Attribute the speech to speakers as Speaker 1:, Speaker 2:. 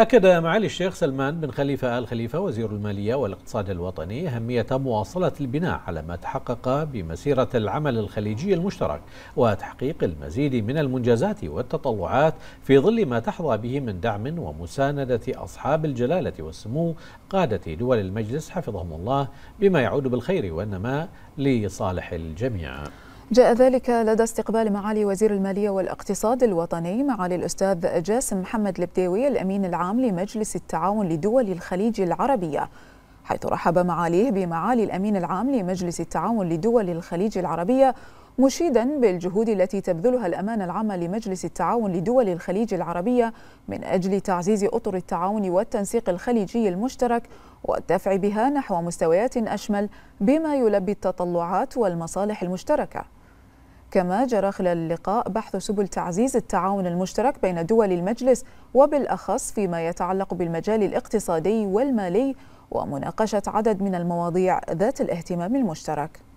Speaker 1: أكد معالي الشيخ سلمان بن خليفة آل خليفة
Speaker 2: وزير المالية والاقتصاد الوطني أهمية مواصلة البناء على ما تحقق بمسيرة العمل الخليجي المشترك وتحقيق المزيد من المنجزات والتطلعات في ظل ما تحظى به من دعم ومساندة أصحاب الجلالة والسمو قادة دول المجلس حفظهم الله بما يعود بالخير والنماء لصالح الجميع
Speaker 1: جاء ذلك لدى استقبال معالي وزير المالية والاقتصاد الوطني معالي الأستاذ جاسم محمد البديوي الأمين العام لمجلس التعاون لدول الخليج العربية حيث رحب معاليه بمعالي الأمين العام لمجلس التعاون لدول الخليج العربية مشيدا بالجهود التي تبذلها الأمانة العامة لمجلس التعاون لدول الخليج العربية من أجل تعزيز أطر التعاون والتنسيق الخليجي المشترك والدفع بها نحو مستويات أشمل بما يلبي التطلعات والمصالح المشتركة كما جرى خلال اللقاء بحث سبل تعزيز التعاون المشترك بين دول المجلس وبالأخص فيما يتعلق بالمجال الاقتصادي والمالي ومناقشة عدد من المواضيع ذات الاهتمام المشترك